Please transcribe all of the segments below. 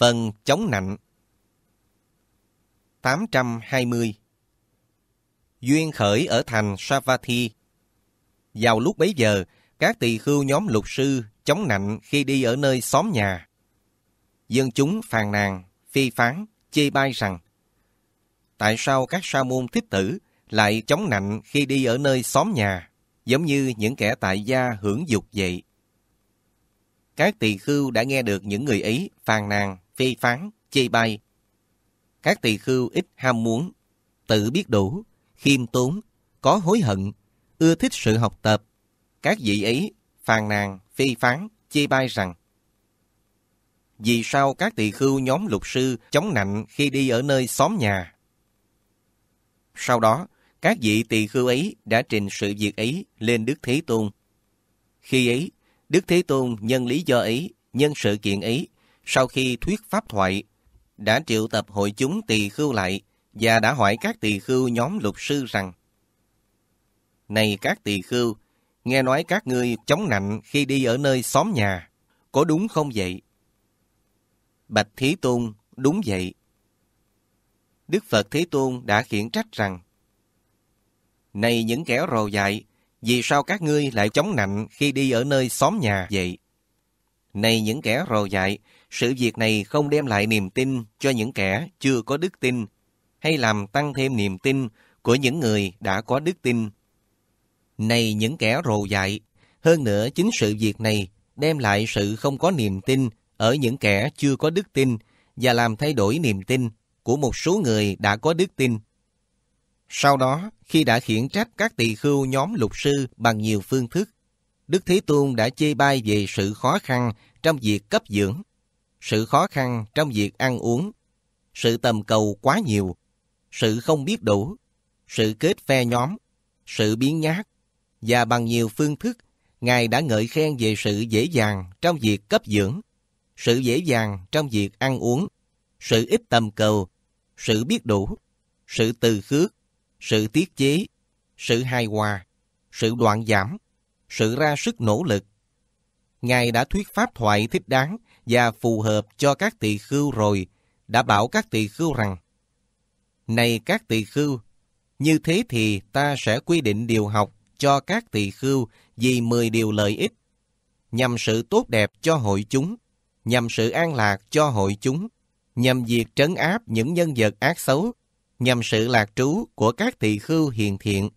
Phần vâng, chống nạnh 820 Duyên khởi ở thành Savatthi Vào lúc bấy giờ, các tỳ khưu nhóm lục sư chống nạnh khi đi ở nơi xóm nhà. Dân chúng phàn nàn, phi phán, chê bai rằng Tại sao các sa môn thiếp tử lại chống nạnh khi đi ở nơi xóm nhà, giống như những kẻ tại gia hưởng dục vậy? Các tỳ khưu đã nghe được những người ấy phàn nàn, phê phán, chê bai. Các tỳ khưu ít ham muốn, tự biết đủ, khiêm tốn, có hối hận, ưa thích sự học tập. Các vị ấy phàn nàn, phê phán, chê bai rằng Vì sao các tỳ khưu nhóm lục sư chống nạnh khi đi ở nơi xóm nhà? Sau đó, các vị tỳ khưu ấy đã trình sự việc ấy lên Đức Thế Tôn. Khi ấy, Đức Thế Tôn nhân lý do ấy, nhân sự kiện ấy, sau khi thuyết pháp thoại, đã triệu tập hội chúng tỳ khưu lại và đã hỏi các tỳ khưu nhóm luật sư rằng Này các tỳ khưu, nghe nói các ngươi chống nạnh khi đi ở nơi xóm nhà, có đúng không vậy? Bạch Thí Tôn, đúng vậy. Đức Phật Thế Tôn đã khiển trách rằng Này những kẻ rồ dại, vì sao các ngươi lại chống nạnh khi đi ở nơi xóm nhà vậy? Này những kẻ rồ dại, sự việc này không đem lại niềm tin cho những kẻ chưa có đức tin hay làm tăng thêm niềm tin của những người đã có đức tin. Này những kẻ rồ dại, hơn nữa chính sự việc này đem lại sự không có niềm tin ở những kẻ chưa có đức tin và làm thay đổi niềm tin của một số người đã có đức tin. Sau đó, khi đã khiển trách các tỳ khưu nhóm lục sư bằng nhiều phương thức, Đức Thế Tôn đã chê bai về sự khó khăn trong việc cấp dưỡng sự khó khăn trong việc ăn uống, sự tầm cầu quá nhiều, sự không biết đủ, sự kết phe nhóm, sự biến nhát, và bằng nhiều phương thức, Ngài đã ngợi khen về sự dễ dàng trong việc cấp dưỡng, sự dễ dàng trong việc ăn uống, sự ít tầm cầu, sự biết đủ, sự từ khước, sự tiết chế, sự hài hòa, sự đoạn giảm, sự ra sức nỗ lực. Ngài đã thuyết pháp thoại thích đáng và phù hợp cho các tỳ khưu rồi, đã bảo các tỳ khưu rằng, Này các tỳ khưu, như thế thì ta sẽ quy định điều học cho các tỳ khưu vì 10 điều lợi ích, nhằm sự tốt đẹp cho hội chúng, nhằm sự an lạc cho hội chúng, nhằm việc trấn áp những nhân vật ác xấu, nhằm sự lạc trú của các tỳ khưu hiền thiện,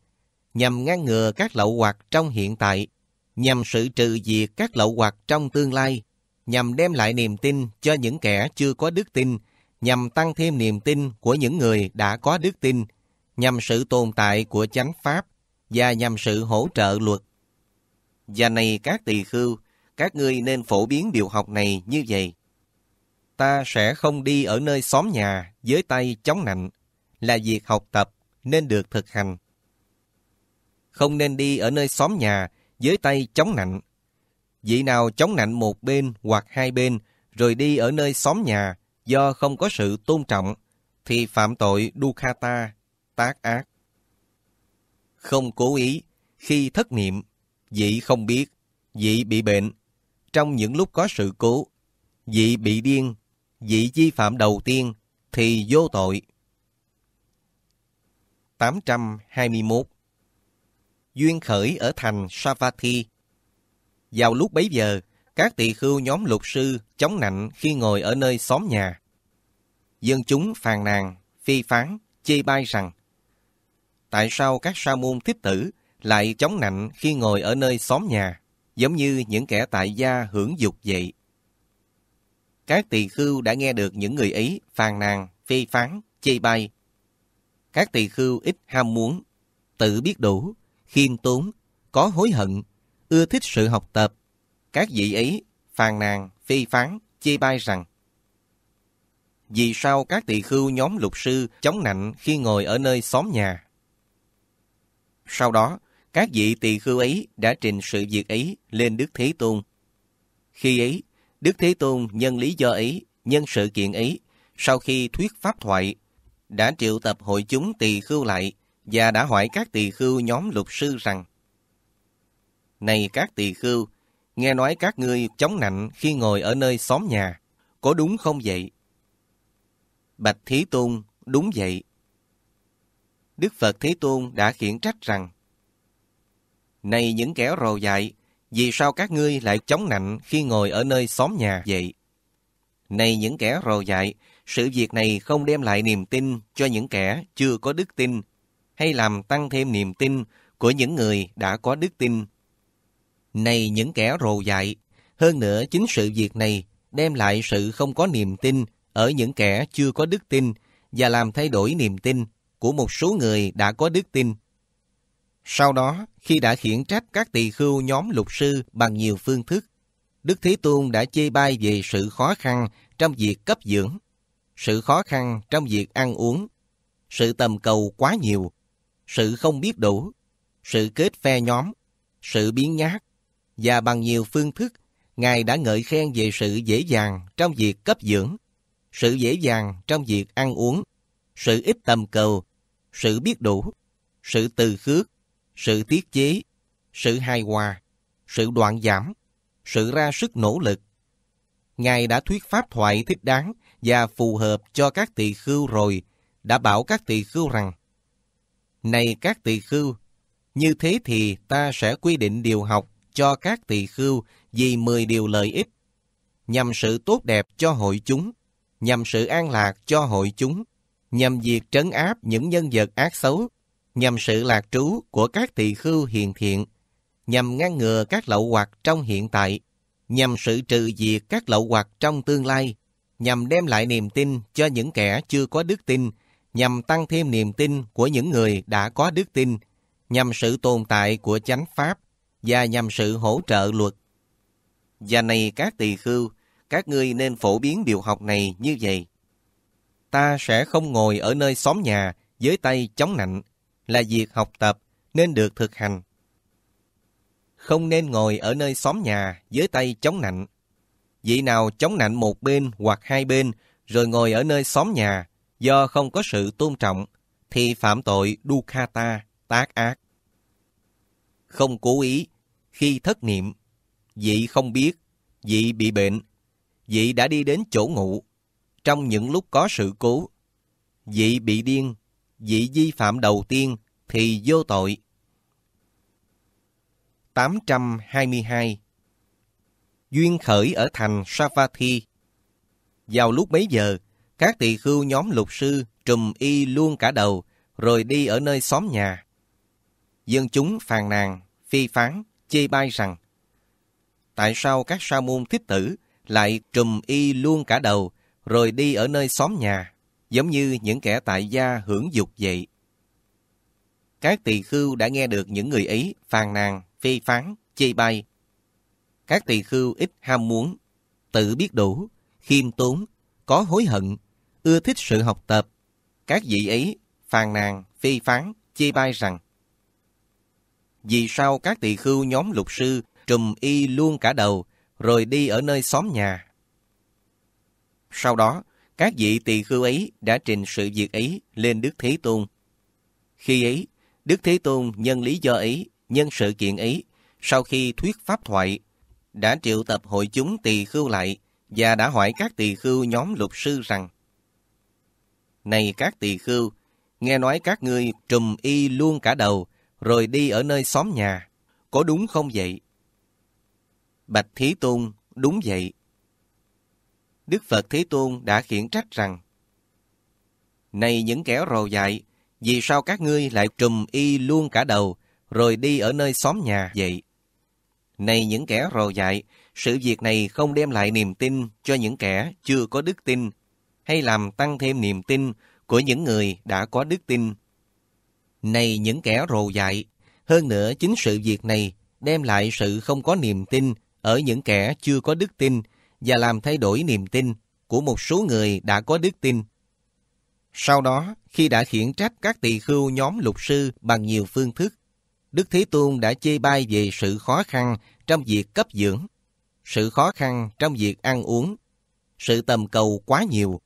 nhằm ngăn ngừa các lậu hoặc trong hiện tại, nhằm sự trừ diệt các lậu hoặc trong tương lai, nhằm đem lại niềm tin cho những kẻ chưa có đức tin, nhằm tăng thêm niềm tin của những người đã có đức tin, nhằm sự tồn tại của chánh pháp và nhằm sự hỗ trợ luật. Và này các tỳ khưu, các ngươi nên phổ biến điều học này như vậy. Ta sẽ không đi ở nơi xóm nhà với tay chống nạnh, là việc học tập nên được thực hành. Không nên đi ở nơi xóm nhà với tay chống nạnh Vị nào chống nạnh một bên hoặc hai bên, rồi đi ở nơi xóm nhà do không có sự tôn trọng, thì phạm tội Dukkata, tác ác. Không cố ý, khi thất niệm, vị không biết, vị bị bệnh. Trong những lúc có sự cố, vị bị điên, vị vi phạm đầu tiên thì vô tội. 821 Duyên khởi ở thành Savatthi vào lúc bấy giờ, các tỳ khưu nhóm lục sư chống nạnh khi ngồi ở nơi xóm nhà. Dân chúng phàn nàn, phi phán, chê bai rằng Tại sao các sa môn thiếp tử lại chống nạnh khi ngồi ở nơi xóm nhà, giống như những kẻ tại gia hưởng dục vậy? Các tỳ khưu đã nghe được những người ấy phàn nàn, phi phán, chê bai. Các tỳ khưu ít ham muốn, tự biết đủ, khiêm tốn, có hối hận ưa thích sự học tập. Các vị ấy phàn nàn, phi phán, chê bai rằng Vì sao các tỳ khưu nhóm lục sư chống nạnh khi ngồi ở nơi xóm nhà? Sau đó, các vị tỳ khưu ấy đã trình sự việc ấy lên Đức Thế Tôn. Khi ấy, Đức Thế Tôn nhân lý do ấy, nhân sự kiện ấy, sau khi thuyết pháp thoại, đã triệu tập hội chúng tỳ khưu lại và đã hỏi các tỳ khưu nhóm lục sư rằng này các tỳ khưu, nghe nói các ngươi chống nạnh khi ngồi ở nơi xóm nhà, có đúng không vậy? Bạch Thí Tôn, đúng vậy. Đức Phật Thế Tôn đã khiển trách rằng Này những kẻ rồ dại, vì sao các ngươi lại chống nạnh khi ngồi ở nơi xóm nhà vậy? Này những kẻ rồ dại, sự việc này không đem lại niềm tin cho những kẻ chưa có đức tin, hay làm tăng thêm niềm tin của những người đã có đức tin này những kẻ rồ dại. Hơn nữa, chính sự việc này đem lại sự không có niềm tin ở những kẻ chưa có đức tin và làm thay đổi niềm tin của một số người đã có đức tin. Sau đó, khi đã khiển trách các tỳ khưu nhóm lục sư bằng nhiều phương thức, Đức Thế Tôn đã chê bai về sự khó khăn trong việc cấp dưỡng, sự khó khăn trong việc ăn uống, sự tầm cầu quá nhiều, sự không biết đủ, sự kết phe nhóm, sự biến nhát, và bằng nhiều phương thức, Ngài đã ngợi khen về sự dễ dàng trong việc cấp dưỡng, sự dễ dàng trong việc ăn uống, sự ít tầm cầu, sự biết đủ, sự từ khước, sự tiết chế, sự hài hòa, sự đoạn giảm, sự ra sức nỗ lực. Ngài đã thuyết pháp thoại thích đáng và phù hợp cho các tỳ khưu rồi, đã bảo các tỳ khưu rằng Này các tỳ khưu, như thế thì ta sẽ quy định điều học cho các tỳ khưu vì mười điều lợi ích, nhằm sự tốt đẹp cho hội chúng, nhằm sự an lạc cho hội chúng, nhằm việc trấn áp những nhân vật ác xấu, nhằm sự lạc trú của các tỳ khưu hiền thiện, nhằm ngăn ngừa các lậu hoặc trong hiện tại, nhằm sự trừ diệt các lậu hoặc trong tương lai, nhằm đem lại niềm tin cho những kẻ chưa có đức tin, nhằm tăng thêm niềm tin của những người đã có đức tin, nhằm sự tồn tại của chánh pháp, và nhằm sự hỗ trợ luật. Và này các tỳ khưu, các ngươi nên phổ biến điều học này như vậy. Ta sẽ không ngồi ở nơi xóm nhà với tay chống nạnh, là việc học tập nên được thực hành. Không nên ngồi ở nơi xóm nhà với tay chống nạnh. Vị nào chống nạnh một bên hoặc hai bên rồi ngồi ở nơi xóm nhà do không có sự tôn trọng thì phạm tội Dukkata, tác ác. Không cố ý khi thất niệm, vị không biết, vị bị bệnh, vị đã đi đến chỗ ngủ, Trong những lúc có sự cố, vị bị điên, vị vi phạm đầu tiên thì vô tội. 822 Duyên khởi ở thành Savatthi Vào lúc mấy giờ, các tỳ khưu nhóm lục sư trùm y luôn cả đầu, rồi đi ở nơi xóm nhà. Dân chúng phàn nàn, phi phán chê bai rằng Tại sao các sa môn thích tử lại trùm y luôn cả đầu rồi đi ở nơi xóm nhà, giống như những kẻ tại gia hưởng dục vậy? Các tỳ khưu đã nghe được những người ấy phàn nàn, phê phán, chê bai. Các tỳ khưu ít ham muốn, tự biết đủ, khiêm tốn, có hối hận, ưa thích sự học tập. Các vị ấy phàn nàn, phê phán, chê bai rằng vì sao các tỳ khưu nhóm lục sư trùm y luôn cả đầu, rồi đi ở nơi xóm nhà. Sau đó, các vị tỳ khưu ấy đã trình sự việc ấy lên Đức Thế Tôn. Khi ấy, Đức Thế Tôn nhân lý do ấy, nhân sự kiện ấy, sau khi thuyết pháp thoại, đã triệu tập hội chúng tỳ khưu lại và đã hỏi các tỳ khưu nhóm lục sư rằng Này các tỳ khưu, nghe nói các ngươi trùm y luôn cả đầu, rồi đi ở nơi xóm nhà. Có đúng không vậy? Bạch Thí Tôn, đúng vậy. Đức Phật Thế Tôn đã khiển trách rằng Này những kẻ rồ dại, vì sao các ngươi lại trùm y luôn cả đầu, rồi đi ở nơi xóm nhà vậy? Này những kẻ rồ dại, sự việc này không đem lại niềm tin cho những kẻ chưa có đức tin, hay làm tăng thêm niềm tin của những người đã có đức tin này những kẻ rồ dại. Hơn nữa, chính sự việc này đem lại sự không có niềm tin ở những kẻ chưa có đức tin và làm thay đổi niềm tin của một số người đã có đức tin. Sau đó, khi đã khiển trách các tỳ khưu nhóm lục sư bằng nhiều phương thức, Đức Thế Tôn đã chê bai về sự khó khăn trong việc cấp dưỡng, sự khó khăn trong việc ăn uống, sự tầm cầu quá nhiều,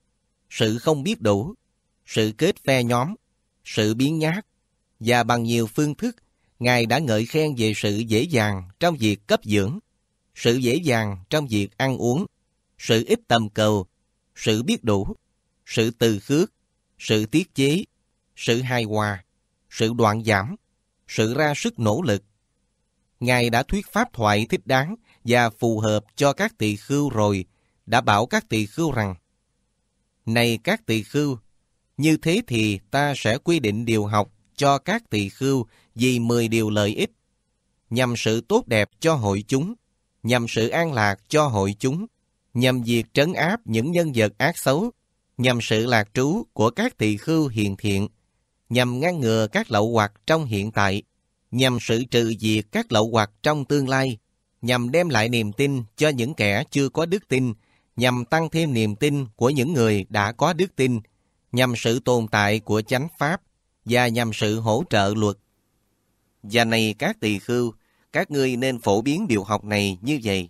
sự không biết đủ, sự kết phe nhóm, sự biến nhát, và bằng nhiều phương thức, Ngài đã ngợi khen về sự dễ dàng trong việc cấp dưỡng, sự dễ dàng trong việc ăn uống, sự ít tầm cầu, sự biết đủ, sự từ khước, sự tiết chế, sự hài hòa, sự đoạn giảm, sự ra sức nỗ lực. Ngài đã thuyết pháp thoại thích đáng và phù hợp cho các tỳ khưu rồi, đã bảo các tỳ khưu rằng Này các tỳ khưu, như thế thì ta sẽ quy định điều học cho các tỳ khưu vì 10 điều lợi ích, nhằm sự tốt đẹp cho hội chúng, nhằm sự an lạc cho hội chúng, nhằm việc trấn áp những nhân vật ác xấu, nhằm sự lạc trú của các tỳ khưu hiền thiện, nhằm ngăn ngừa các lậu hoặc trong hiện tại, nhằm sự trừ diệt các lậu hoặc trong tương lai, nhằm đem lại niềm tin cho những kẻ chưa có đức tin, nhằm tăng thêm niềm tin của những người đã có đức tin, nhằm sự tồn tại của chánh pháp, và nhằm sự hỗ trợ luật. Và này các tỳ khưu, các ngươi nên phổ biến điều học này như vậy.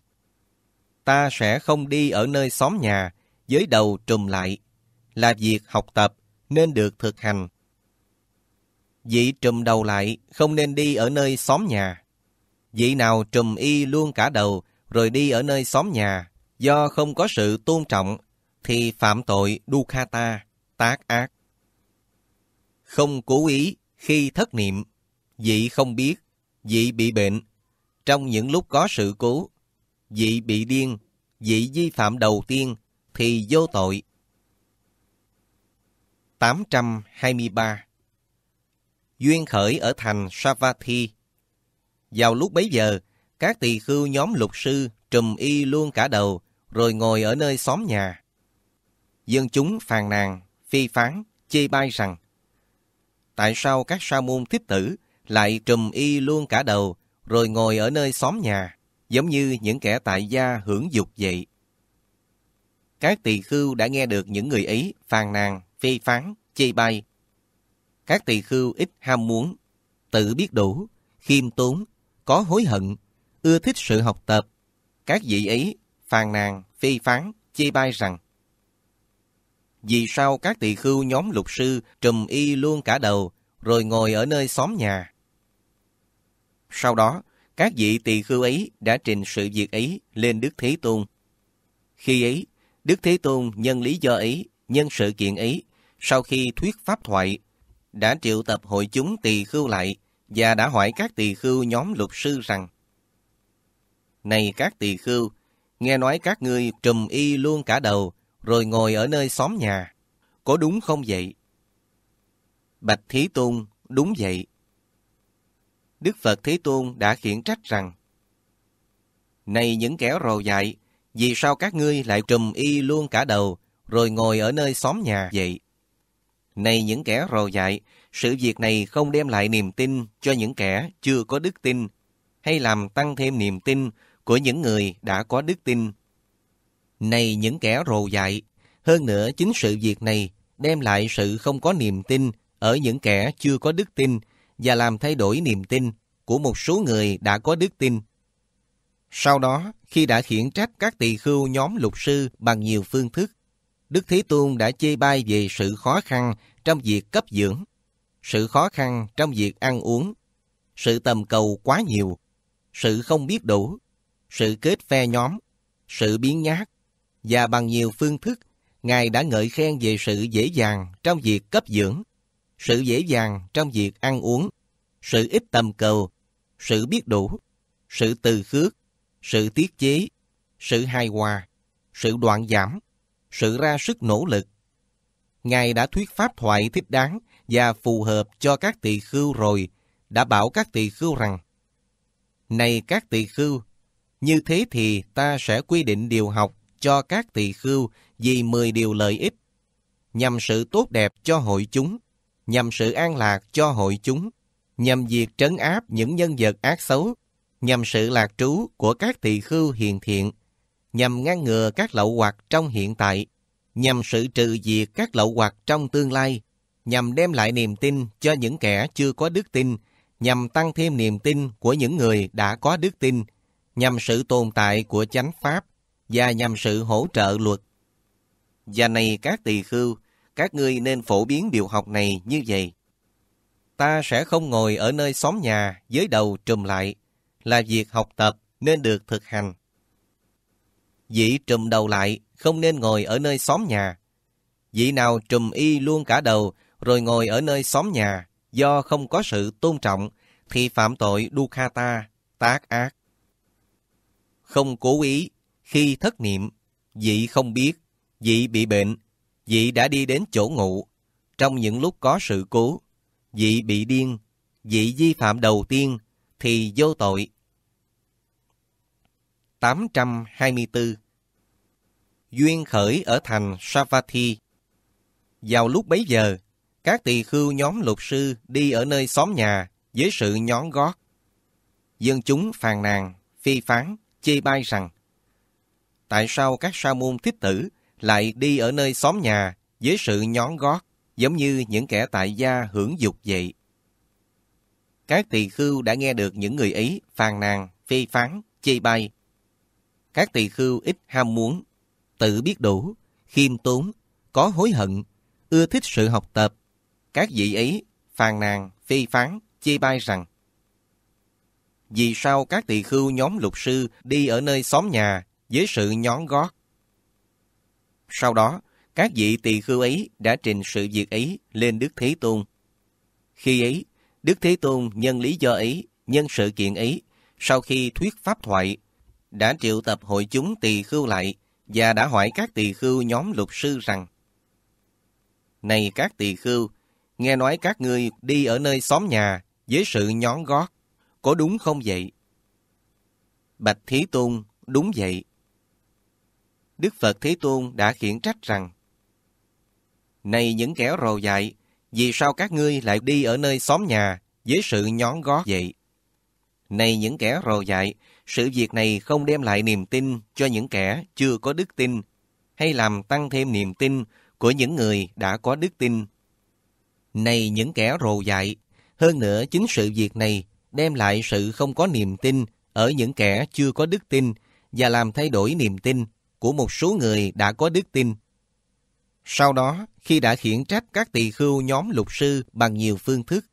Ta sẽ không đi ở nơi xóm nhà, với đầu trùm lại, là việc học tập nên được thực hành. Vị trùm đầu lại không nên đi ở nơi xóm nhà. Vị nào trùm y luôn cả đầu rồi đi ở nơi xóm nhà do không có sự tôn trọng thì phạm tội Dukhata, tác ác không cố ý khi thất niệm, vị không biết, vị bị bệnh. Trong những lúc có sự cố, vị bị điên, vị vi phạm đầu tiên thì vô tội. 823 Duyên khởi ở thành Savatthi. Vào lúc bấy giờ, các tỳ khưu nhóm luật sư trùm y luôn cả đầu, rồi ngồi ở nơi xóm nhà. Dân chúng phàn nàn, phi phán, chê bai rằng tại sao các sa môn thiết tử lại trùm y luôn cả đầu rồi ngồi ở nơi xóm nhà, giống như những kẻ tại gia hưởng dục vậy. Các tỳ khưu đã nghe được những người ấy phàn nàn, phi phán, chê bai. Các tỳ khưu ít ham muốn, tự biết đủ, khiêm tốn, có hối hận, ưa thích sự học tập. Các vị ấy phàn nàn, phi phán, chê bai rằng vì sao các tỳ khưu nhóm lục sư trùm y luôn cả đầu, rồi ngồi ở nơi xóm nhà? Sau đó, các vị tỳ khưu ấy đã trình sự việc ấy lên Đức Thế Tôn. Khi ấy, Đức Thế Tôn nhân lý do ấy, nhân sự kiện ấy, sau khi thuyết pháp thoại, đã triệu tập hội chúng tỳ khưu lại và đã hỏi các tỳ khưu nhóm luật sư rằng Này các tỳ khưu, nghe nói các ngươi trùm y luôn cả đầu, rồi ngồi ở nơi xóm nhà. Có đúng không vậy? Bạch Thí Tôn, đúng vậy. Đức Phật Thế Tôn đã khiển trách rằng Này những kẻ rồ dại, vì sao các ngươi lại trùm y luôn cả đầu, rồi ngồi ở nơi xóm nhà vậy? Này những kẻ rồ dại, sự việc này không đem lại niềm tin cho những kẻ chưa có đức tin, hay làm tăng thêm niềm tin của những người đã có đức tin này những kẻ rồ dại. Hơn nữa, chính sự việc này đem lại sự không có niềm tin ở những kẻ chưa có đức tin và làm thay đổi niềm tin của một số người đã có đức tin. Sau đó, khi đã khiển trách các tỳ khưu nhóm lục sư bằng nhiều phương thức, Đức Thế Tôn đã chê bai về sự khó khăn trong việc cấp dưỡng, sự khó khăn trong việc ăn uống, sự tầm cầu quá nhiều, sự không biết đủ, sự kết phe nhóm, sự biến nhát, và bằng nhiều phương thức, Ngài đã ngợi khen về sự dễ dàng trong việc cấp dưỡng, sự dễ dàng trong việc ăn uống, sự ít tầm cầu, sự biết đủ, sự từ khước, sự tiết chế, sự hài hòa, sự đoạn giảm, sự ra sức nỗ lực. Ngài đã thuyết pháp thoại thích đáng và phù hợp cho các tỳ khưu rồi, đã bảo các tỳ khưu rằng, Này các tỳ khưu, như thế thì ta sẽ quy định điều học cho các tỳ khưu vì 10 điều lợi ích, nhằm sự tốt đẹp cho hội chúng, nhằm sự an lạc cho hội chúng, nhằm việc trấn áp những nhân vật ác xấu, nhằm sự lạc trú của các tỳ khưu hiền thiện, nhằm ngăn ngừa các lậu hoặc trong hiện tại, nhằm sự trừ diệt các lậu hoặc trong tương lai, nhằm đem lại niềm tin cho những kẻ chưa có đức tin, nhằm tăng thêm niềm tin của những người đã có đức tin, nhằm sự tồn tại của chánh pháp, và nhằm sự hỗ trợ luật. Và này các tỳ khưu, các ngươi nên phổ biến điều học này như vậy. Ta sẽ không ngồi ở nơi xóm nhà với đầu trùm lại, là việc học tập nên được thực hành. Dĩ trùm đầu lại, không nên ngồi ở nơi xóm nhà. Dĩ nào trùm y luôn cả đầu rồi ngồi ở nơi xóm nhà do không có sự tôn trọng thì phạm tội Dukhata, tác ác. Không cố ý khi thất niệm, vị không biết, vị bị bệnh, vị đã đi đến chỗ ngủ, Trong những lúc có sự cố, vị bị điên, vị vi phạm đầu tiên thì vô tội. 824 Duyên khởi ở thành Savatthi. Vào lúc bấy giờ, các tỳ khưu nhóm lục sư đi ở nơi xóm nhà với sự nhón gót. Dân chúng phàn nàn, phi phán, chê bai rằng tại sao các sa môn thích tử lại đi ở nơi xóm nhà với sự nhón gót giống như những kẻ tại gia hưởng dục vậy. Các tỳ khưu đã nghe được những người ấy phàn nàn, phi phán, chê bai. Các tỳ khưu ít ham muốn, tự biết đủ, khiêm tốn, có hối hận, ưa thích sự học tập. Các vị ấy phàn nàn, phi phán, chê bai rằng Vì sao các tỳ khưu nhóm lục sư đi ở nơi xóm nhà với sự nhón gót. Sau đó, các vị tỳ khưu ấy đã trình sự việc ấy lên Đức Thế Tôn. Khi ấy, Đức Thế Tôn nhân lý do ấy, nhân sự kiện ấy, sau khi thuyết pháp thoại, đã triệu tập hội chúng tỳ khưu lại và đã hỏi các tỳ khưu nhóm luật sư rằng Này các tỳ khưu, nghe nói các ngươi đi ở nơi xóm nhà với sự nhón gót, có đúng không vậy? Bạch Thế Tôn, đúng vậy. Đức Phật Thế Tôn đã khiển trách rằng Này những kẻ rồ dại, vì sao các ngươi lại đi ở nơi xóm nhà với sự nhón gót vậy? Này những kẻ rồ dại, sự việc này không đem lại niềm tin cho những kẻ chưa có đức tin, hay làm tăng thêm niềm tin của những người đã có đức tin. Này những kẻ rồ dại, hơn nữa chính sự việc này đem lại sự không có niềm tin ở những kẻ chưa có đức tin và làm thay đổi niềm tin của một số người đã có đức tin. Sau đó, khi đã khiển trách các tỳ khưu nhóm lục sư bằng nhiều phương thức,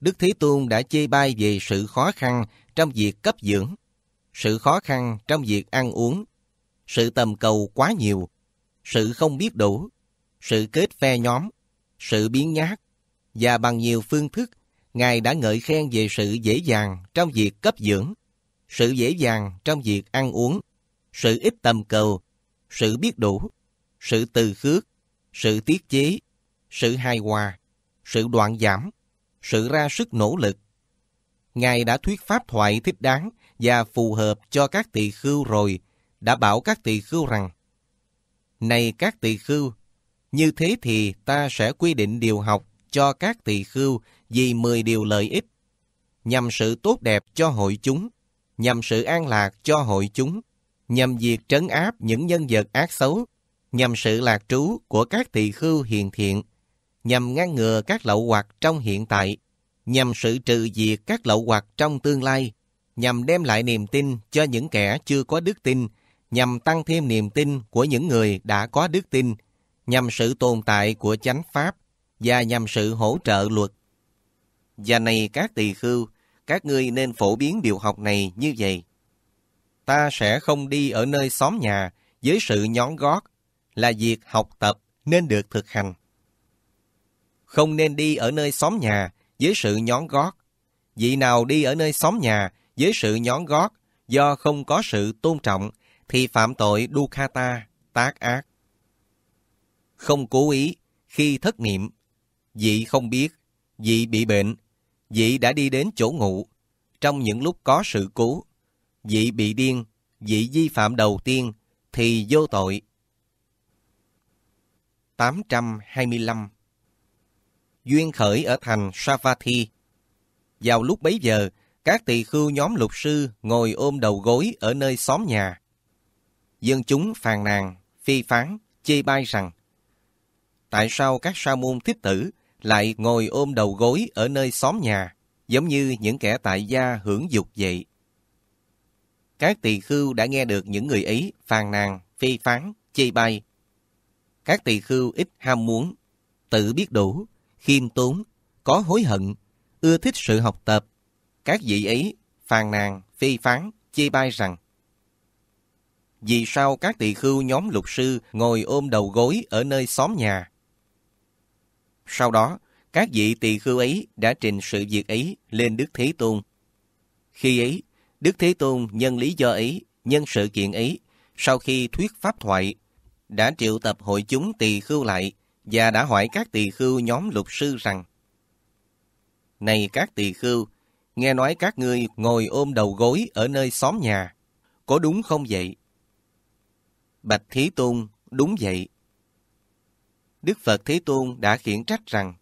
Đức Thế Tôn đã chê bai về sự khó khăn trong việc cấp dưỡng, sự khó khăn trong việc ăn uống, sự tầm cầu quá nhiều, sự không biết đủ, sự kết phe nhóm, sự biến nhát, và bằng nhiều phương thức, Ngài đã ngợi khen về sự dễ dàng trong việc cấp dưỡng, sự dễ dàng trong việc ăn uống, sự ít tầm cầu sự biết đủ, sự từ khước, sự tiết chế, sự hài hòa, sự đoạn giảm, sự ra sức nỗ lực. Ngài đã thuyết pháp thoại thích đáng và phù hợp cho các tỳ khưu rồi, đã bảo các tỳ khưu rằng, Này các tỳ khưu, như thế thì ta sẽ quy định điều học cho các tỳ khưu vì 10 điều lợi ích, nhằm sự tốt đẹp cho hội chúng, nhằm sự an lạc cho hội chúng, nhằm việc trấn áp những nhân vật ác xấu, nhằm sự lạc trú của các tỳ khưu hiền thiện, nhằm ngăn ngừa các lậu hoặc trong hiện tại, nhằm sự trừ diệt các lậu hoặc trong tương lai, nhằm đem lại niềm tin cho những kẻ chưa có đức tin, nhằm tăng thêm niềm tin của những người đã có đức tin, nhằm sự tồn tại của chánh pháp và nhằm sự hỗ trợ luật. Và này các tỳ khưu, các ngươi nên phổ biến điều học này như vậy ta sẽ không đi ở nơi xóm nhà với sự nhón gót là việc học tập nên được thực hành. Không nên đi ở nơi xóm nhà với sự nhón gót. Vị nào đi ở nơi xóm nhà với sự nhón gót do không có sự tôn trọng thì phạm tội dukkata, tác ác. Không cố ý khi thất niệm, vị không biết, vị bị bệnh, vị đã đi đến chỗ ngủ trong những lúc có sự cố vị bị điên, vị vi phạm đầu tiên thì vô tội. 825 Duyên khởi ở thành Savatthi. Vào lúc bấy giờ, các tỳ khưu nhóm lục sư ngồi ôm đầu gối ở nơi xóm nhà. Dân chúng phàn nàn, phi phán, chê bai rằng Tại sao các sa môn thích tử lại ngồi ôm đầu gối ở nơi xóm nhà, giống như những kẻ tại gia hưởng dục vậy? Các tỳ khưu đã nghe được những người ấy phàn nàn, phi phán, chê bai. Các tỳ khưu ít ham muốn, tự biết đủ, khiêm tốn, có hối hận, ưa thích sự học tập. Các vị ấy phàn nàn, phi phán, chê bai rằng Vì sao các tỳ khưu nhóm lục sư ngồi ôm đầu gối ở nơi xóm nhà? Sau đó, các vị tỳ khưu ấy đã trình sự việc ấy lên Đức Thế Tôn. Khi ấy, Đức Thế Tôn nhân lý do ấy, nhân sự kiện ấy, sau khi thuyết pháp thoại, đã triệu tập hội chúng tỳ khưu lại và đã hỏi các tỳ khưu nhóm lục sư rằng Này các tỳ khưu, nghe nói các ngươi ngồi ôm đầu gối ở nơi xóm nhà, có đúng không vậy? Bạch Thế Tôn, đúng vậy. Đức Phật Thế Tôn đã khiển trách rằng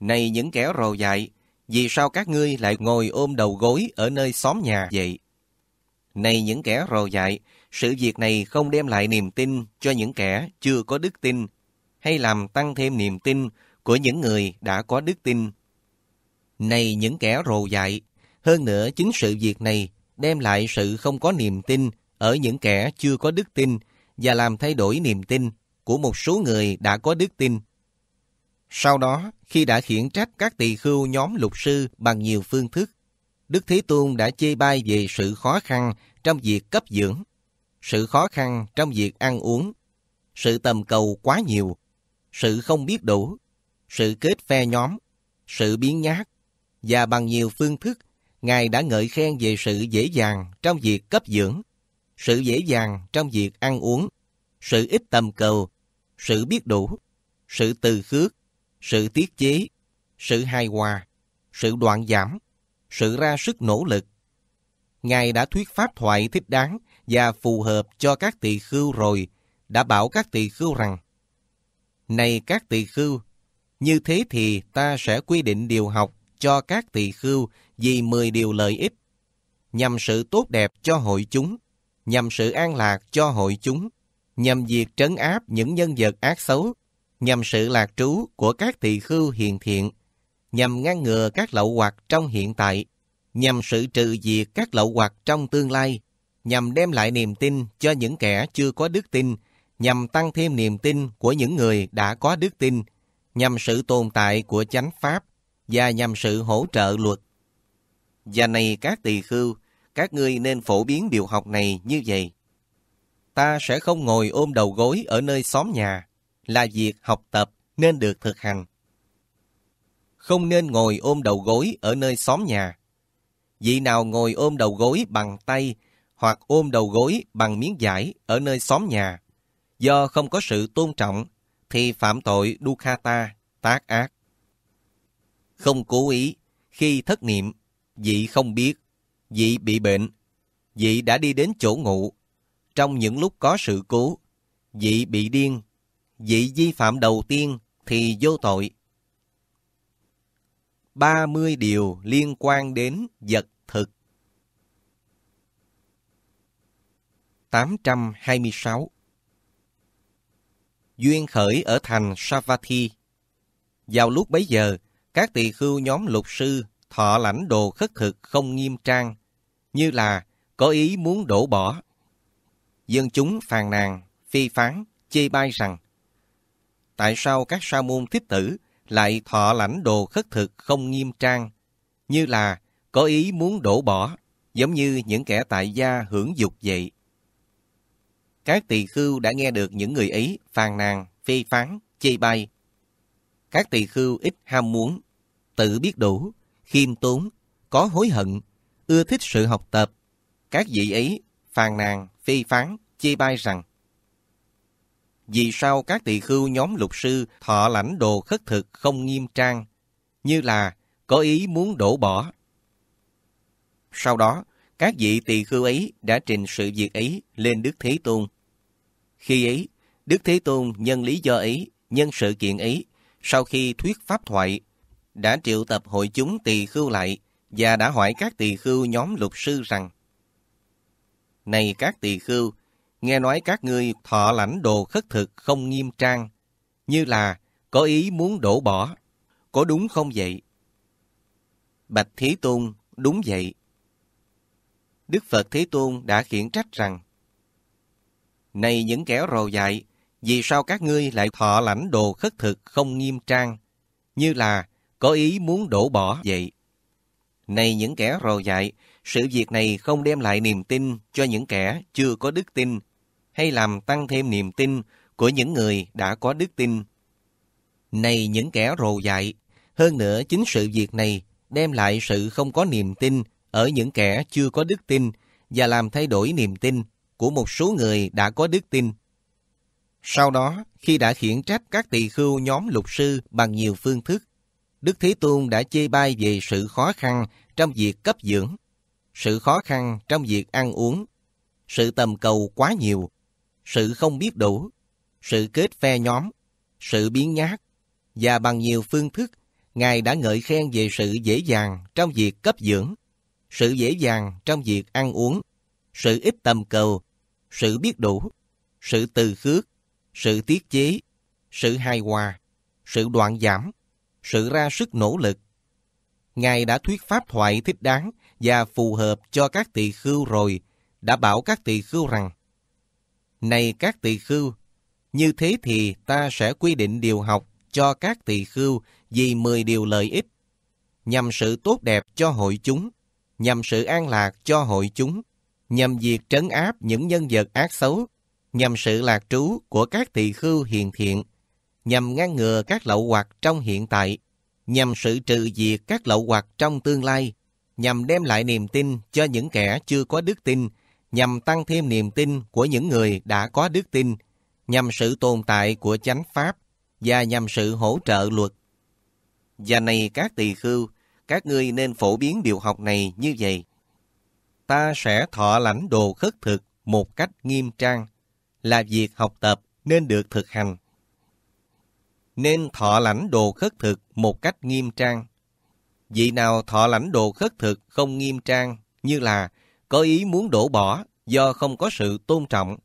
Này những kẻ rồ dại, vì sao các ngươi lại ngồi ôm đầu gối ở nơi xóm nhà vậy? Này những kẻ rồ dại, sự việc này không đem lại niềm tin cho những kẻ chưa có đức tin, hay làm tăng thêm niềm tin của những người đã có đức tin. Này những kẻ rồ dại, hơn nữa chính sự việc này đem lại sự không có niềm tin ở những kẻ chưa có đức tin và làm thay đổi niềm tin của một số người đã có đức tin. Sau đó, khi đã khiển trách các tỳ khưu nhóm lục sư bằng nhiều phương thức, Đức Thế Tôn đã chê bai về sự khó khăn trong việc cấp dưỡng, sự khó khăn trong việc ăn uống, sự tầm cầu quá nhiều, sự không biết đủ, sự kết phe nhóm, sự biến nhát, và bằng nhiều phương thức, Ngài đã ngợi khen về sự dễ dàng trong việc cấp dưỡng, sự dễ dàng trong việc ăn uống, sự ít tầm cầu, sự biết đủ, sự từ khước, sự tiết chế, sự hài hòa, sự đoạn giảm, sự ra sức nỗ lực. Ngài đã thuyết pháp thoại thích đáng và phù hợp cho các tỳ khưu rồi, đã bảo các tỳ khưu rằng, Này các tỳ khưu, như thế thì ta sẽ quy định điều học cho các tỳ khưu vì 10 điều lợi ích, nhằm sự tốt đẹp cho hội chúng, nhằm sự an lạc cho hội chúng, nhằm việc trấn áp những nhân vật ác xấu nhằm sự lạc trú của các tỳ khưu hiền thiện, nhằm ngăn ngừa các lậu hoặc trong hiện tại, nhằm sự trừ diệt các lậu hoặc trong tương lai, nhằm đem lại niềm tin cho những kẻ chưa có đức tin, nhằm tăng thêm niềm tin của những người đã có đức tin, nhằm sự tồn tại của chánh pháp và nhằm sự hỗ trợ luật. Và này các tỳ khưu, các ngươi nên phổ biến điều học này như vậy. Ta sẽ không ngồi ôm đầu gối ở nơi xóm nhà, là việc học tập nên được thực hành. Không nên ngồi ôm đầu gối ở nơi xóm nhà. Vị nào ngồi ôm đầu gối bằng tay hoặc ôm đầu gối bằng miếng vải ở nơi xóm nhà, do không có sự tôn trọng thì phạm tội dukkata, tác ác. Không cố ý, khi thất niệm, vị không biết, vị bị bệnh, vị đã đi đến chỗ ngủ. Trong những lúc có sự cố, vị bị điên vị vi phạm đầu tiên thì vô tội. 30 điều liên quan đến vật thực 826 Duyên khởi ở thành Savatthi Vào lúc bấy giờ, các tỳ khưu nhóm lục sư thọ lãnh đồ khất thực không nghiêm trang, như là có ý muốn đổ bỏ. Dân chúng phàn nàn, phi phán, chê bai rằng tại sao các sa môn thích tử lại thọ lãnh đồ khất thực không nghiêm trang, như là có ý muốn đổ bỏ, giống như những kẻ tại gia hưởng dục vậy. Các tỳ khưu đã nghe được những người ấy phàn nàn, phê phán, chê bai. Các tỳ khưu ít ham muốn, tự biết đủ, khiêm tốn, có hối hận, ưa thích sự học tập. Các vị ấy phàn nàn, phê phán, chê bai rằng vì sao các tỳ khưu nhóm lục sư thọ lãnh đồ khất thực không nghiêm trang, như là có ý muốn đổ bỏ. Sau đó, các vị tỳ khưu ấy đã trình sự việc ấy lên Đức Thế Tôn. Khi ấy, Đức Thế Tôn nhân lý do ấy, nhân sự kiện ấy, sau khi thuyết pháp thoại, đã triệu tập hội chúng tỳ khưu lại và đã hỏi các tỳ khưu nhóm lục sư rằng Này các tỳ khưu, nghe nói các ngươi thọ lãnh đồ khất thực không nghiêm trang, như là có ý muốn đổ bỏ. Có đúng không vậy? Bạch Thế Tôn, đúng vậy. Đức Phật Thế Tôn đã khiển trách rằng, Này những kẻ rồ dại, vì sao các ngươi lại thọ lãnh đồ khất thực không nghiêm trang, như là có ý muốn đổ bỏ vậy? Này những kẻ rồ dại, sự việc này không đem lại niềm tin cho những kẻ chưa có đức tin hay làm tăng thêm niềm tin của những người đã có đức tin. Này những kẻ rồ dại, hơn nữa chính sự việc này đem lại sự không có niềm tin ở những kẻ chưa có đức tin và làm thay đổi niềm tin của một số người đã có đức tin. Sau đó, khi đã khiển trách các tỳ khưu nhóm lục sư bằng nhiều phương thức, Đức Thế Tôn đã chê bai về sự khó khăn trong việc cấp dưỡng sự khó khăn trong việc ăn uống, sự tầm cầu quá nhiều, sự không biết đủ, sự kết phe nhóm, sự biến nhát, và bằng nhiều phương thức, Ngài đã ngợi khen về sự dễ dàng trong việc cấp dưỡng, sự dễ dàng trong việc ăn uống, sự ít tầm cầu, sự biết đủ, sự từ khước, sự tiết chế, sự hài hòa, sự đoạn giảm, sự ra sức nỗ lực. Ngài đã thuyết pháp thoại thích đáng và phù hợp cho các tỳ khưu rồi, đã bảo các tỳ khưu rằng, Này các tỳ khưu, như thế thì ta sẽ quy định điều học cho các tỳ khưu vì mười điều lợi ích, nhằm sự tốt đẹp cho hội chúng, nhằm sự an lạc cho hội chúng, nhằm việc trấn áp những nhân vật ác xấu, nhằm sự lạc trú của các tỳ khưu hiền thiện, nhằm ngăn ngừa các lậu hoặc trong hiện tại, nhằm sự trừ diệt các lậu hoặc trong tương lai nhằm đem lại niềm tin cho những kẻ chưa có đức tin, nhằm tăng thêm niềm tin của những người đã có đức tin, nhằm sự tồn tại của chánh pháp và nhằm sự hỗ trợ luật. Và này các tỳ khưu, các ngươi nên phổ biến điều học này như vậy. Ta sẽ thọ lãnh đồ khất thực một cách nghiêm trang, là việc học tập nên được thực hành. Nên thọ lãnh đồ khất thực một cách nghiêm trang Vị nào thọ lãnh đồ khất thực không nghiêm trang như là có ý muốn đổ bỏ do không có sự tôn trọng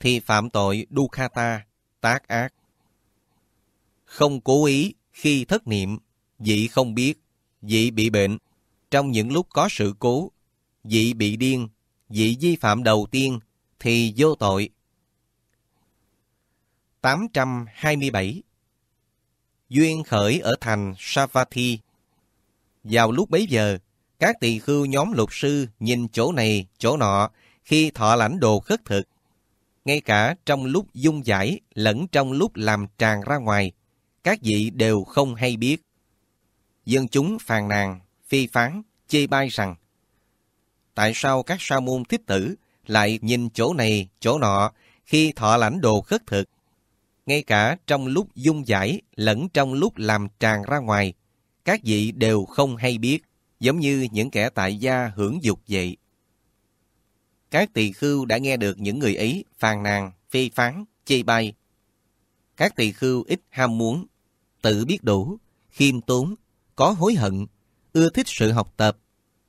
thì phạm tội Dukkata, tác ác. Không cố ý khi thất niệm, vị không biết, vị bị bệnh. Trong những lúc có sự cố, vị bị điên, vị vi phạm đầu tiên thì vô tội. 827 Duyên khởi ở thành Savatthi vào lúc bấy giờ, các tỳ khưu nhóm lục sư nhìn chỗ này, chỗ nọ, khi thọ lãnh đồ khất thực. Ngay cả trong lúc dung giải lẫn trong lúc làm tràn ra ngoài, các vị đều không hay biết. Dân chúng phàn nàn, phi phán, chê bai rằng Tại sao các sa môn thiết tử lại nhìn chỗ này, chỗ nọ khi thọ lãnh đồ khất thực? Ngay cả trong lúc dung giải lẫn trong lúc làm tràn ra ngoài, các vị đều không hay biết, giống như những kẻ tại gia hưởng dục vậy. Các tỳ khưu đã nghe được những người ấy phàn nàn, phi phán, chê bai. Các tỳ khưu ít ham muốn, tự biết đủ, khiêm tốn, có hối hận, ưa thích sự học tập.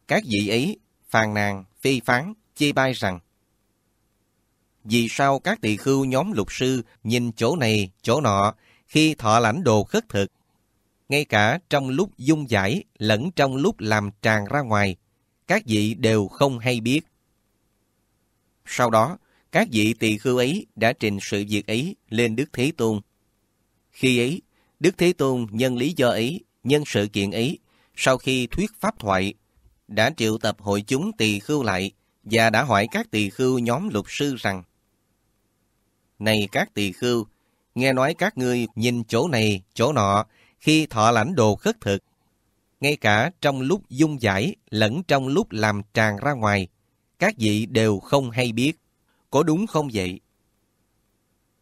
Các vị ấy phàn nàn, phi phán, chê bai rằng Vì sao các tỳ khưu nhóm lục sư nhìn chỗ này, chỗ nọ khi thọ lãnh đồ khất thực ngay cả trong lúc dung giải lẫn trong lúc làm tràn ra ngoài, các vị đều không hay biết. Sau đó, các vị tỳ khưu ấy đã trình sự việc ấy lên Đức Thế Tôn. Khi ấy, Đức Thế Tôn nhân lý do ấy, nhân sự kiện ấy, sau khi thuyết pháp thoại, đã triệu tập hội chúng tỳ khưu lại và đã hỏi các tỳ khưu nhóm luật sư rằng Này các tỳ khưu, nghe nói các ngươi nhìn chỗ này, chỗ nọ khi thọ lãnh đồ khất thực, ngay cả trong lúc dung giải lẫn trong lúc làm tràn ra ngoài, các vị đều không hay biết. Có đúng không vậy?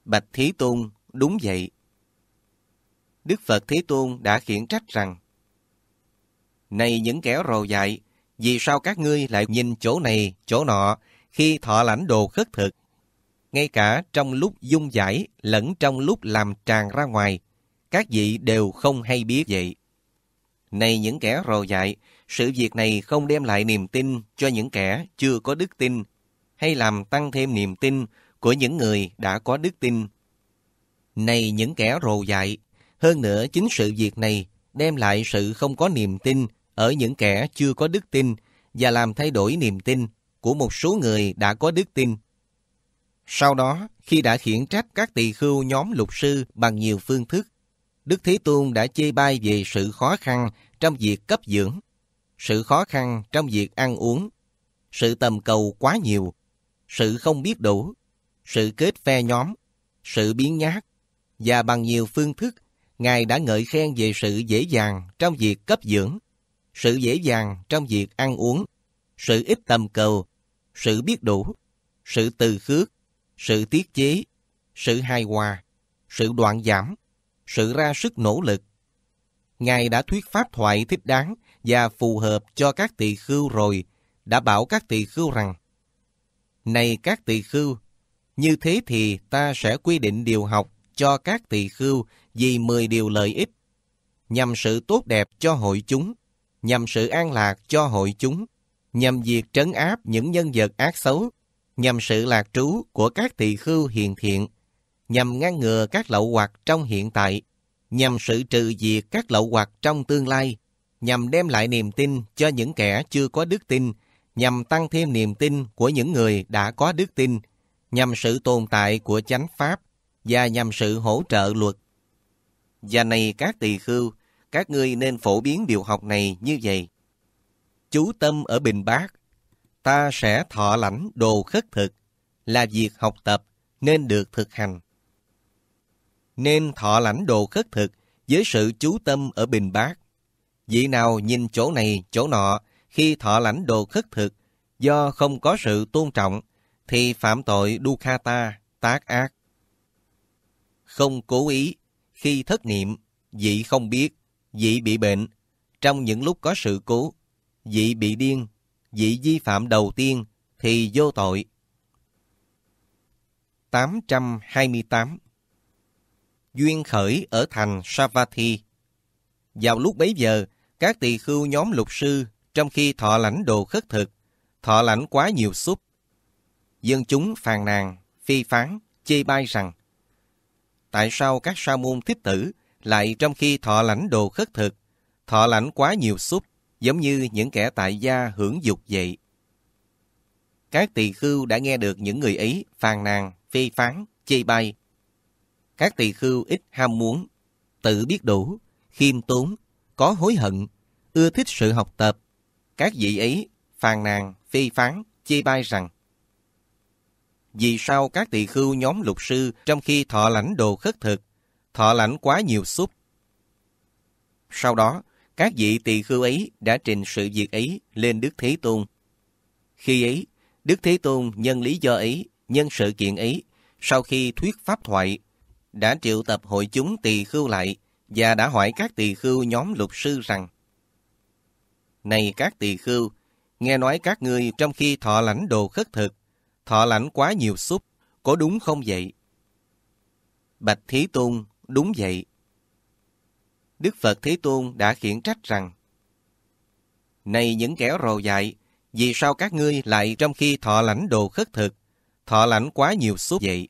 Bạch Thế Tôn, đúng vậy. Đức Phật Thế Tôn đã khiển trách rằng Này những kẻ rồ dại, vì sao các ngươi lại nhìn chỗ này, chỗ nọ khi thọ lãnh đồ khất thực? Ngay cả trong lúc dung giải lẫn trong lúc làm tràn ra ngoài, các vị đều không hay biết vậy. Này những kẻ rồ dại, sự việc này không đem lại niềm tin cho những kẻ chưa có đức tin, hay làm tăng thêm niềm tin của những người đã có đức tin. Này những kẻ rồ dại, hơn nữa chính sự việc này đem lại sự không có niềm tin ở những kẻ chưa có đức tin và làm thay đổi niềm tin của một số người đã có đức tin. Sau đó, khi đã khiển trách các tỳ khưu nhóm lục sư bằng nhiều phương thức, Đức Thế Tôn đã chê bai về sự khó khăn trong việc cấp dưỡng, sự khó khăn trong việc ăn uống, sự tầm cầu quá nhiều, sự không biết đủ, sự kết phe nhóm, sự biến nhát, và bằng nhiều phương thức, Ngài đã ngợi khen về sự dễ dàng trong việc cấp dưỡng, sự dễ dàng trong việc ăn uống, sự ít tầm cầu, sự biết đủ, sự từ khước, sự tiết chế, sự hài hòa, sự đoạn giảm, sự ra sức nỗ lực. Ngài đã thuyết pháp thoại thích đáng và phù hợp cho các tỳ khưu rồi, đã bảo các tỳ khưu rằng, Này các tỳ khưu, như thế thì ta sẽ quy định điều học cho các tỳ khưu vì 10 điều lợi ích, nhằm sự tốt đẹp cho hội chúng, nhằm sự an lạc cho hội chúng, nhằm việc trấn áp những nhân vật ác xấu, nhằm sự lạc trú của các tỳ khưu hiền thiện nhằm ngăn ngừa các lậu hoặc trong hiện tại, nhằm sự trừ diệt các lậu hoặc trong tương lai, nhằm đem lại niềm tin cho những kẻ chưa có đức tin, nhằm tăng thêm niềm tin của những người đã có đức tin, nhằm sự tồn tại của chánh pháp và nhằm sự hỗ trợ luật. Và này các tỳ khưu, các ngươi nên phổ biến điều học này như vậy. Chú tâm ở bình bát, ta sẽ thọ lãnh đồ khất thực, là việc học tập nên được thực hành nên thọ lãnh đồ khất thực với sự chú tâm ở bình bát. Vị nào nhìn chỗ này, chỗ nọ, khi thọ lãnh đồ khất thực, do không có sự tôn trọng, thì phạm tội Dukkata, tác ác. Không cố ý, khi thất niệm, dị không biết, dị bị bệnh, trong những lúc có sự cố, dị bị điên, dị vi phạm đầu tiên thì vô tội. 828 duyên khởi ở thành Savatthi. Vào lúc bấy giờ, các tỳ khưu nhóm lục sư, trong khi thọ lãnh đồ khất thực, thọ lãnh quá nhiều súp. Dân chúng phàn nàn, phi phán, chê bai rằng, tại sao các sa môn thích tử lại trong khi thọ lãnh đồ khất thực, thọ lãnh quá nhiều súp, giống như những kẻ tại gia hưởng dục vậy. Các tỳ khưu đã nghe được những người ấy phàn nàn, phi phán, chê bai, các tỳ khưu ít ham muốn, tự biết đủ, khiêm tốn, có hối hận, ưa thích sự học tập. Các vị ấy phàn nàn, phi phán, chê bai rằng Vì sao các tỳ khưu nhóm lục sư trong khi thọ lãnh đồ khất thực, thọ lãnh quá nhiều xúc? Sau đó, các vị tỳ khưu ấy đã trình sự việc ấy lên Đức Thế Tôn. Khi ấy, Đức Thế Tôn nhân lý do ấy, nhân sự kiện ấy, sau khi thuyết pháp thoại, đã triệu tập hội chúng tỳ khưu lại và đã hỏi các tỳ khưu nhóm luật sư rằng Này các tỳ khưu, nghe nói các ngươi trong khi thọ lãnh đồ khất thực, thọ lãnh quá nhiều súp, có đúng không vậy? Bạch Thí Tôn, đúng vậy. Đức Phật Thế Tôn đã khiển trách rằng Này những kẻ rồ dại, vì sao các ngươi lại trong khi thọ lãnh đồ khất thực, thọ lãnh quá nhiều súp vậy?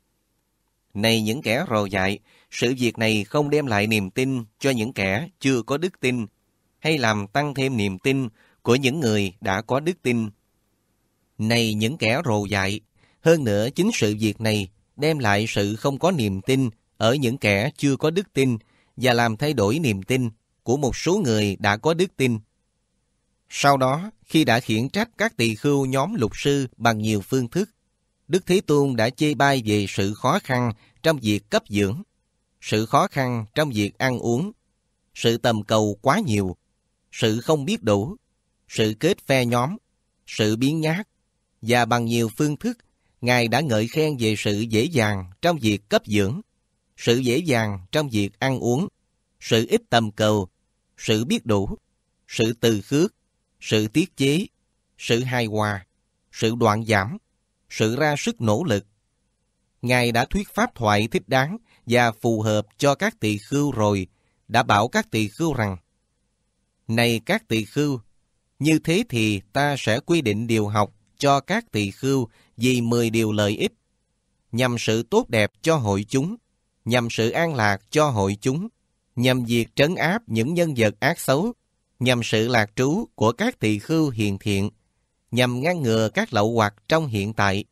Này những kẻ rồ dại, sự việc này không đem lại niềm tin cho những kẻ chưa có đức tin, hay làm tăng thêm niềm tin của những người đã có đức tin. Này những kẻ rồ dại, hơn nữa chính sự việc này đem lại sự không có niềm tin ở những kẻ chưa có đức tin và làm thay đổi niềm tin của một số người đã có đức tin. Sau đó, khi đã khiển trách các tỳ khưu nhóm lục sư bằng nhiều phương thức, Đức Thế Tôn đã chê bai về sự khó khăn trong việc cấp dưỡng, sự khó khăn trong việc ăn uống, sự tầm cầu quá nhiều, sự không biết đủ, sự kết phe nhóm, sự biến nhát, và bằng nhiều phương thức, Ngài đã ngợi khen về sự dễ dàng trong việc cấp dưỡng, sự dễ dàng trong việc ăn uống, sự ít tầm cầu, sự biết đủ, sự từ khước, sự tiết chế, sự hài hòa, sự đoạn giảm, sự ra sức nỗ lực. Ngài đã thuyết pháp thoại thích đáng và phù hợp cho các tỳ khưu rồi, đã bảo các tỳ khưu rằng, Này các tỳ khưu, như thế thì ta sẽ quy định điều học cho các tỳ khưu vì 10 điều lợi ích, nhằm sự tốt đẹp cho hội chúng, nhằm sự an lạc cho hội chúng, nhằm việc trấn áp những nhân vật ác xấu, nhằm sự lạc trú của các tỳ khưu hiền thiện, nhằm ngăn ngừa các lậu hoặc trong hiện tại,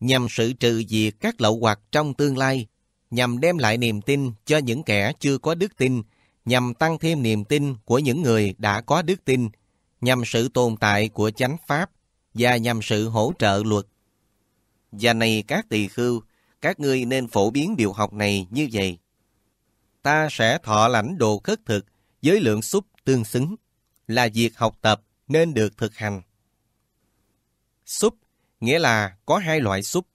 nhằm sự trừ diệt các lậu hoặc trong tương lai, nhằm đem lại niềm tin cho những kẻ chưa có đức tin, nhằm tăng thêm niềm tin của những người đã có đức tin, nhằm sự tồn tại của chánh pháp và nhằm sự hỗ trợ luật. Và này các tỳ khưu, các ngươi nên phổ biến điều học này như vậy. Ta sẽ thọ lãnh đồ khất thực với lượng súp tương xứng, là việc học tập nên được thực hành súp, nghĩa là có hai loại súp.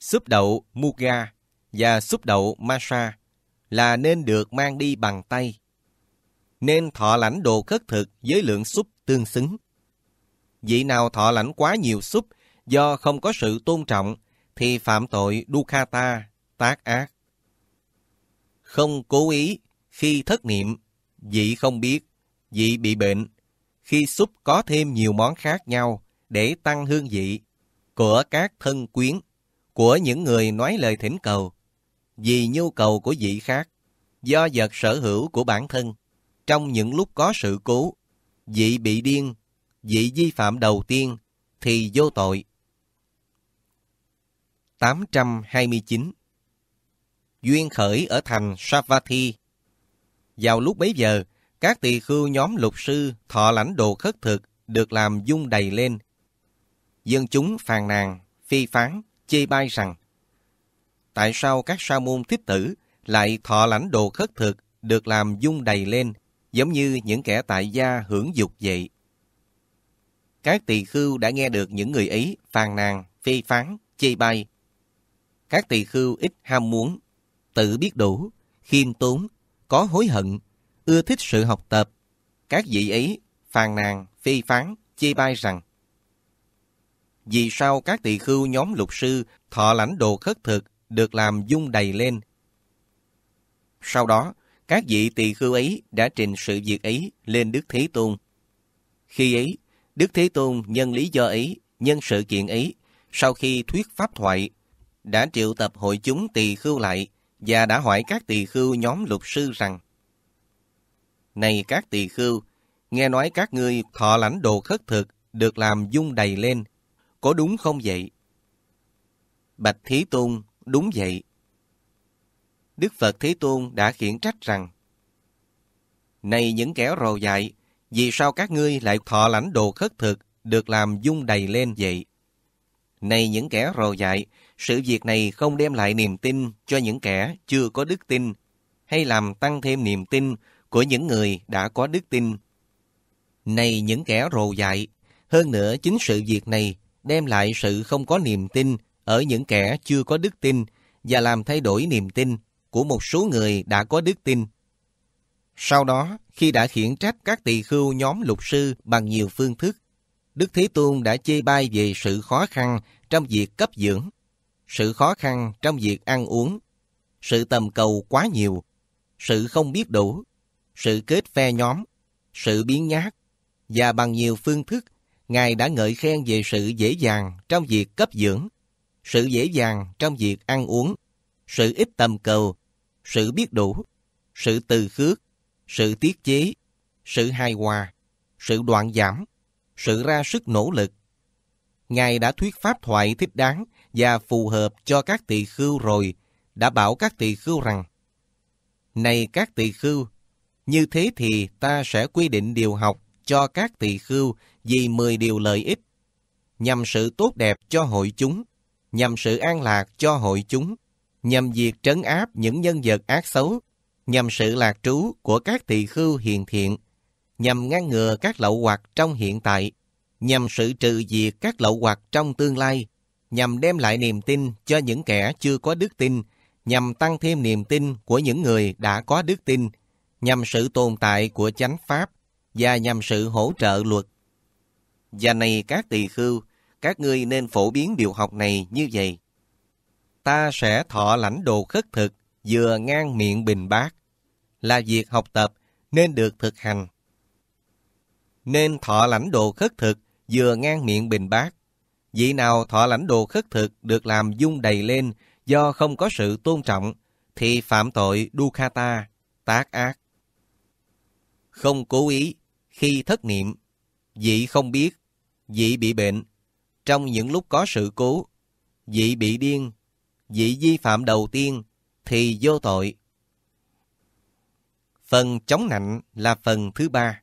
Súp đậu Muga và súp đậu Masa là nên được mang đi bằng tay. Nên thọ lãnh đồ khất thực với lượng súp tương xứng. Vị nào thọ lãnh quá nhiều súp do không có sự tôn trọng thì phạm tội Dukkata, tác ác. Không cố ý, khi thất niệm, vị không biết, vị bị bệnh. Khi súp có thêm nhiều món khác nhau, để tăng hương vị của các thân quyến, của những người nói lời thỉnh cầu, vì nhu cầu của vị khác, do vật sở hữu của bản thân. Trong những lúc có sự cố, vị bị điên, vị vi phạm đầu tiên thì vô tội. 829 Duyên khởi ở thành Savatthi Vào lúc bấy giờ, các tỳ khưu nhóm lục sư thọ lãnh đồ khất thực được làm dung đầy lên dân chúng phàn nàn, phi phán, chê bai rằng Tại sao các sa môn thiết tử lại thọ lãnh đồ khất thực được làm dung đầy lên giống như những kẻ tại gia hưởng dục vậy? Các tỳ khưu đã nghe được những người ấy phàn nàn, phi phán, chê bai. Các tỳ khưu ít ham muốn, tự biết đủ, khiêm tốn, có hối hận, ưa thích sự học tập. Các vị ấy phàn nàn, phi phán, chê bai rằng vì sao các tỳ khưu nhóm lục sư thọ lãnh đồ khất thực được làm dung đầy lên. Sau đó, các vị tỳ khưu ấy đã trình sự việc ấy lên Đức Thế Tôn. Khi ấy, Đức Thế Tôn nhân lý do ấy, nhân sự kiện ấy, sau khi thuyết pháp thoại, đã triệu tập hội chúng tỳ khưu lại và đã hỏi các tỳ khưu nhóm lục sư rằng Này các tỳ khưu, nghe nói các ngươi thọ lãnh đồ khất thực được làm dung đầy lên có đúng không vậy? Bạch Thế Tôn, đúng vậy. Đức Phật Thế Tôn đã khiển trách rằng Này những kẻ rồ dại, vì sao các ngươi lại thọ lãnh đồ khất thực được làm dung đầy lên vậy? Này những kẻ rồ dại, sự việc này không đem lại niềm tin cho những kẻ chưa có đức tin, hay làm tăng thêm niềm tin của những người đã có đức tin. Này những kẻ rồ dại, hơn nữa chính sự việc này đem lại sự không có niềm tin ở những kẻ chưa có đức tin và làm thay đổi niềm tin của một số người đã có đức tin. Sau đó, khi đã khiển trách các tỳ khưu nhóm lục sư bằng nhiều phương thức, Đức Thế Tôn đã chê bai về sự khó khăn trong việc cấp dưỡng, sự khó khăn trong việc ăn uống, sự tầm cầu quá nhiều, sự không biết đủ, sự kết phe nhóm, sự biến nhát, và bằng nhiều phương thức Ngài đã ngợi khen về sự dễ dàng trong việc cấp dưỡng, sự dễ dàng trong việc ăn uống, sự ít tầm cầu, sự biết đủ, sự từ khước, sự tiết chế, sự hài hòa, sự đoạn giảm, sự ra sức nỗ lực. Ngài đã thuyết pháp thoại thích đáng và phù hợp cho các tỳ khưu rồi, đã bảo các tỳ khưu rằng Này các tỳ khưu, như thế thì ta sẽ quy định điều học cho các tỳ khưu vì 10 điều lợi ích, nhằm sự tốt đẹp cho hội chúng, nhằm sự an lạc cho hội chúng, nhằm việc trấn áp những nhân vật ác xấu, nhằm sự lạc trú của các tỳ khưu hiền thiện, nhằm ngăn ngừa các lậu hoặc trong hiện tại, nhằm sự trừ diệt các lậu hoặc trong tương lai, nhằm đem lại niềm tin cho những kẻ chưa có đức tin, nhằm tăng thêm niềm tin của những người đã có đức tin, nhằm sự tồn tại của chánh pháp và nhằm sự hỗ trợ luật và này các tỳ khưu, các ngươi nên phổ biến điều học này như vậy. Ta sẽ thọ lãnh đồ khất thực, vừa ngang miệng bình bát. Là việc học tập nên được thực hành. Nên thọ lãnh đồ khất thực, vừa ngang miệng bình bát. Vị nào thọ lãnh đồ khất thực được làm dung đầy lên do không có sự tôn trọng, thì phạm tội Dukkata, tác ác. Không cố ý, khi thất niệm, vị không biết dị bị bệnh, trong những lúc có sự cố, dị bị điên, dị vi phạm đầu tiên thì vô tội. Phần chống nạnh là phần thứ ba.